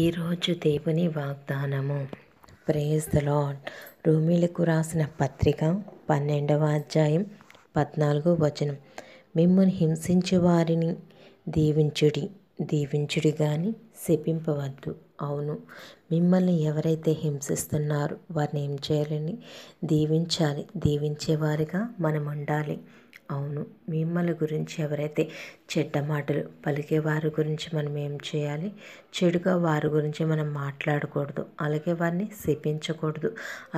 ఈరోజు దేవుని వాగ్దానము ప్రేజ్ ద లాడ్ రూమిలకు రాసిన పత్రిక పన్నెండవ అధ్యాయం పద్నాలుగో వచనం మిమ్మల్ని హింసించే వారిని దీవించుడి దీవించుడి కానీ శపింపవద్దు అవును మిమ్మల్ని ఎవరైతే హింసిస్తున్నారో వారిని ఏం చేయాలని దీవించాలి దీవించేవారిగా మనం ఉండాలి అవును మిమ్మల్ని గురించి ఎవరైతే చెడ్డ మాటలు పలికే వారి గురించి మనం ఏం చేయాలి చెడుగా వారి గురించి మనం మాట్లాడకూడదు అలాగే వారిని శపించకూడదు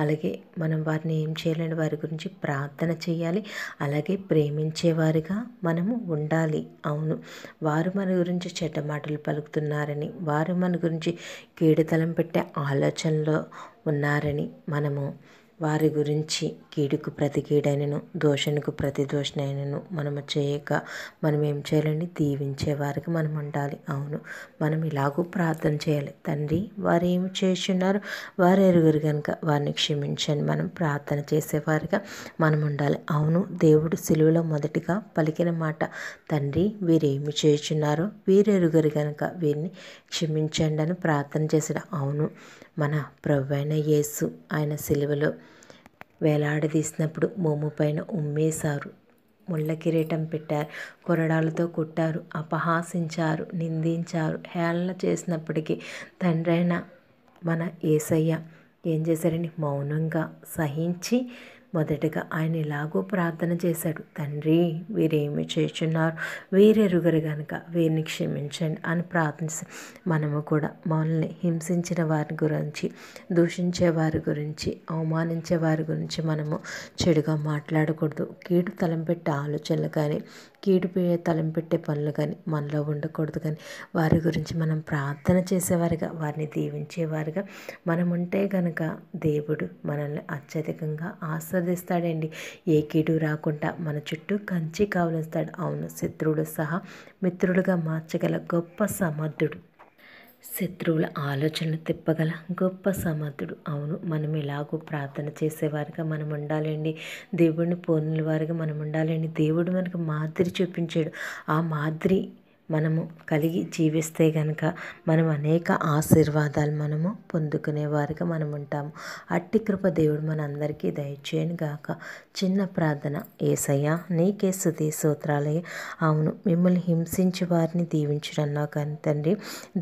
అలాగే మనం వారిని ఏం చేయాలని వారి గురించి ప్రార్థన చేయాలి అలాగే ప్రేమించేవారిగా మనము ఉండాలి అవును వారు మన గురించి చెడ్డ మాటలు పలుకుతున్నారని వారు మన గురించి కీడుతలం పెట్టే ఆలోచనలో ఉన్నారని మనము వారి గురించి కీడుకు ప్రతి కీడైనను దోషణకు ప్రతి దోషణైనను మనము చేయక మనం ఏం చేయాలని దీవించే వారికి మనం ఉండాలి అవును మనం ఇలాగూ ప్రార్థన చేయాలి తండ్రి వారు ఏమి చేస్తున్నారు వారు ఎరుగురు కనుక వారిని క్షమించండి మనం ప్రార్థన చేసేవారిగా మనం ఉండాలి అవును దేవుడు సెలువులో మొదటిగా పలికిన మాట తండ్రి వీరేమి చేస్తున్నారో వీరెరుగురు కనుక వీరిని క్షమించండి అని ప్రార్థన చేసాడు అవును మన ప్రవ్వైన యేసు ఆయన సిలువలో వేలాడదీసినప్పుడు మోము పైన ఉమ్మేశారు ముళ్ళ కిరీటం పెట్టారు కొరడాలతో కొట్టారు అపహాసించారు నిందించారు హేళన చేసినప్పటికీ తండ్రైన మన ఏసయ్య ఏం చేశారని మౌనంగా సహించి మొదటగా ఆయన ఎలాగో ప్రార్థన చేశాడు తండ్రి వీరేమి చేస్తున్నారు వీరెరుగరు కనుక వీరిని క్షమించండి అని ప్రార్థించారు మనము కూడా మనల్ని హింసించిన వారి గురించి దూషించే వారి గురించి అవమానించే వారి గురించి మనము చెడుగా మాట్లాడకూడదు కీడు తలంపెట్టే ఆలోచనలు కానీ కీడు తలంపెట్టే పనులు కానీ మనలో ఉండకూడదు కానీ వారి గురించి మనం ప్రార్థన చేసేవారుగా వారిని దీవించేవారుగా మనం ఉంటే గనక దేవుడు మనల్ని అత్యధికంగా ఆశ ఆస్వాదిస్తాడండి ఏ కీడు రాకుండా మన చుట్టూ కంచి కావలిస్తాడు అవును శత్రువులు సహా మిత్రుడుగా మార్చగల గొప్ప సమర్థుడు శత్రువుల ఆలోచనలు తిప్పగల గొప్ప సమర్థుడు అవును మనం ఎలాగో ప్రార్థన చేసేవారుగా మనం ఉండాలండి దేవుడిని పోలిన వారిగా మనం ఉండాలండి దేవుడు మనకు మాదిరి చూపించాడు ఆ మాదిరి మనము కలిగి జీవిస్తే కనుక మనం అనేక ఆశీర్వాదాలు మనము పొందుకునే వారిగా మనం ఉంటాము అట్టి కృప దేవుడు మనందరికీ దయచేయను గాక చిన్న ప్రార్థన ఏసయ్య నీకే సుధి సూత్రాలయ్య అవును మిమ్మల్ని హింసించి వారిని దీవించడన్నా కానీ తండ్రి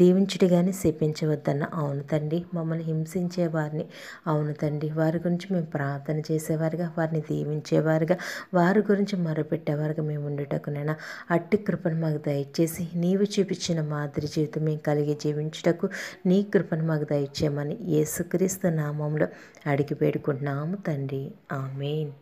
దీవించుటి కానీ శిపించవద్దన్న అవును తండ్రి మమ్మల్ని హింసించే వారిని అవును తండ్రి వారి గురించి మేము ప్రార్థన చేసేవారుగా వారిని దీవించేవారుగా వారి గురించి మరుపెట్టేవారుగా మేము ఉండేటకునైనా అట్టి కృపను మాకు దయచేసి చేసి నీవు చూపించిన మాదిరి జీవితమే కలిగి జీవించుటకు నీ కృపను మాకు దయచేయమని యేసుక్రీస్తు నామంలో అడిగి పెడుకుంటున్నాము తండ్రి ఆమెన్